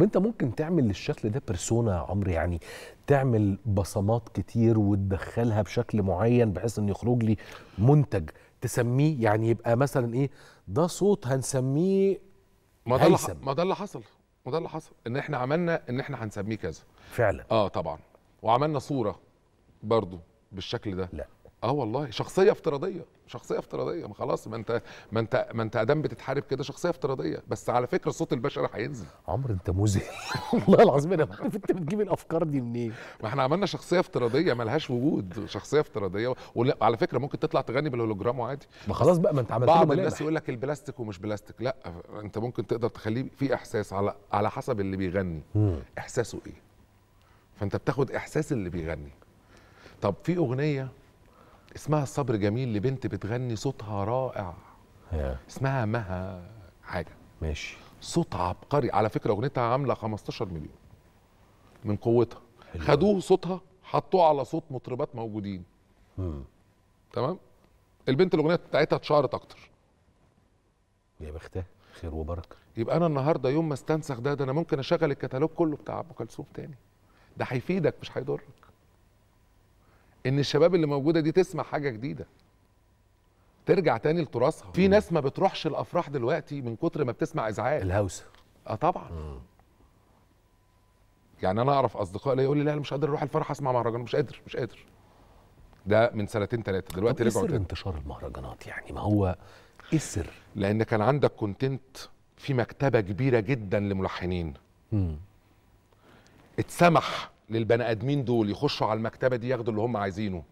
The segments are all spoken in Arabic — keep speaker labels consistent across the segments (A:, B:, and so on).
A: انت ممكن تعمل للشكل ده بيرسونا يا عمرو يعني تعمل بصمات كتير وتدخلها بشكل معين بحيث ان يخرج لي منتج تسميه يعني يبقى مثلا ايه ده صوت هنسميه ما ده ما ده اللي حصل ما ده اللي حصل ان احنا عملنا ان احنا هنسميه كذا فعلا اه طبعا وعملنا صوره برضو بالشكل ده لا اه والله شخصيه افتراضيه شخصيه افتراضيه ما خلاص ما انت ما انت ما انت ادم بتتحارب كده شخصيه افتراضيه بس على فكره صوت البشر هينزل عمر انت مذهل والله العظيم انا ما عارف انت بتجيب الافكار دي منين ما احنا عملنا شخصيه افتراضيه ملهاش وجود شخصيه افتراضيه وعلى فكره ممكن تطلع تغني بالهولوجرام عادي ما خلاص بقى ما انت عملت بعض الناس يقول لك البلاستيك ومش بلاستيك لا انت ممكن تقدر تخليه في احساس على على حسب اللي بيغني احساسه ايه فانت بتاخد احساس اللي بيغني طب في اغنيه اسمها الصبر جميل لبنت بتغني صوتها رائع yeah. اسمها مها حاجه ماشي صوت عبقري على فكره اغنيتها عامله 15 مليون من قوتها حلو. خدوه صوتها حطوه على صوت مطربات موجودين مم. تمام البنت الاغنيه بتاعتها اتشهرت اكتر يا بختها خير وبركه يبقى انا النهارده يوم ما استنسخ ده ده انا ممكن اشغل الكتالوج كله بتاع ام كلثوم تاني ده هيفيدك مش هيضرك ان الشباب اللي موجوده دي تسمع حاجه جديده ترجع تاني لتراثها في ناس ما بتروحش الافراح دلوقتي من كتر ما بتسمع ازعاج الهوسه اه طبعا مم. يعني انا اعرف اصدقاء ليا يقول لي لا انا مش قادر اروح الفرح اسمع مهرجان مش قادر مش قادر ده من سنتين ثلاثه دلوقتي إيه رجعوا سر انتشار المهرجانات يعني ما هو ايه السر لان كان عندك كونتنت في مكتبه كبيره جدا لملحنين امم اتسمح للبني ادمين دول يخشوا على المكتبه دي ياخدوا اللي هم عايزينه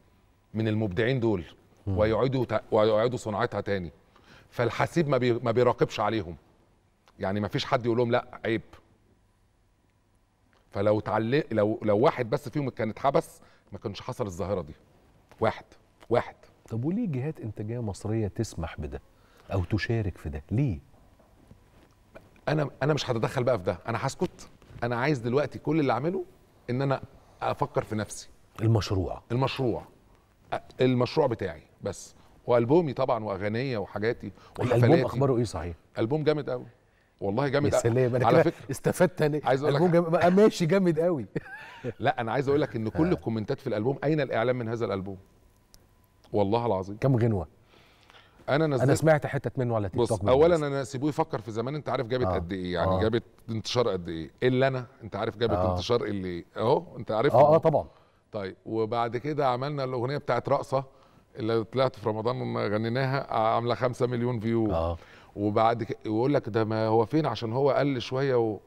A: من المبدعين دول ويعيدوا ويعيدوا صناعتها تاني فالحسيب ما, بي ما بيراقبش عليهم يعني ما فيش حد يقول لهم لا عيب فلو تعلق لو لو واحد بس فيهم كان اتحبس ما كانش حصل الظاهره دي واحد واحد طب وليه جهات انتاجيه مصريه تسمح بده او تشارك في ده ليه انا انا مش هتدخل بقى في ده انا هسكت انا عايز دلوقتي كل اللي اعمله ان انا افكر في نفسي المشروع المشروع المشروع بتاعي بس والبومي طبعا واغانيه وحاجاتي وحفلاتي الالبوم اخباره ايه صحيح البوم جامد قوي والله جامد على فكره استفدت انا عايز اقول لك جامد... ماشي جامد قوي لا انا عايز اقول لك ان كل آه. الكومنتات في الالبوم اين الاعلام من هذا الالبوم والله العظيم كم غنوه انا نزلت انا سمعت حتت منه على تيك توك اولا انا سيبوه يفكر في زمان انت عارف جابت آه. قد ايه يعني آه. جابت انتشار قد ايه الا انا انت عارف جابت آه. انتشار اللي ايه اهو انت عارف اه اه طبعا طيب وبعد كده عملنا الاغنيه بتاعت رقصه اللي طلعت في رمضان غنيناها عامله 5 مليون فيو آه. وبعد كده يقول لك ده ما هو فين عشان هو قل شويه و...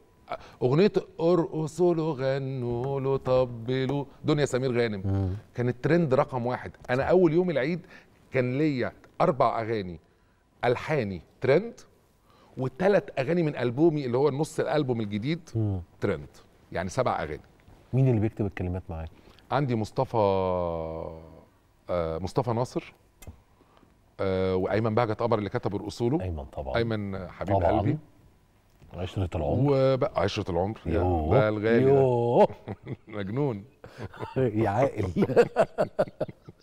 A: اغنيه ارقصوا له غنوا له طبلوا دنيا سمير غانم مم. كانت ترند رقم واحد انا اول يوم العيد كان ليا اربع اغاني الحاني ترند وثلاث اغاني من البومي اللي هو نص الالبوم الجديد ترند يعني سبع اغاني مين اللي بيكتب الكلمات معاك عندي مصطفى آه مصطفى ناصر آه وايمن بهجت قمر اللي كتبوا الاصوله ايمن طبعا ايمن حبيب طبعاً. قلبي عشرة العمر وبقى عشرة العمر يوه بقى الغالي يوه مجنون يا عاقل